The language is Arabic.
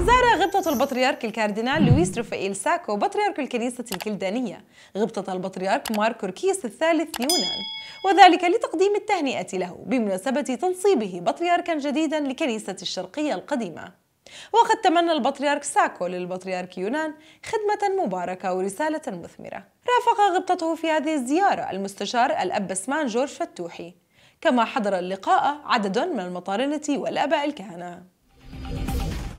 زار غبطة البطريرك الكاردينال لويس رفائيل ساكو بطريرك الكنيسة الكلدانية غبطة البطريرك ماركوركيس الثالث يونان وذلك لتقديم التهنئة له بمناسبة تنصيبه بطريركا جديدا لكنيسة الشرقية القديمة وقد تمنى البطريرك ساكو للبطريرك يونان خدمة مباركة ورسالة مثمرة رافق غبطته في هذه الزيارة المستشار الأب اسمان جورج فتوحي كما حضر اللقاء عدد من المطارنة والآباء الكهنة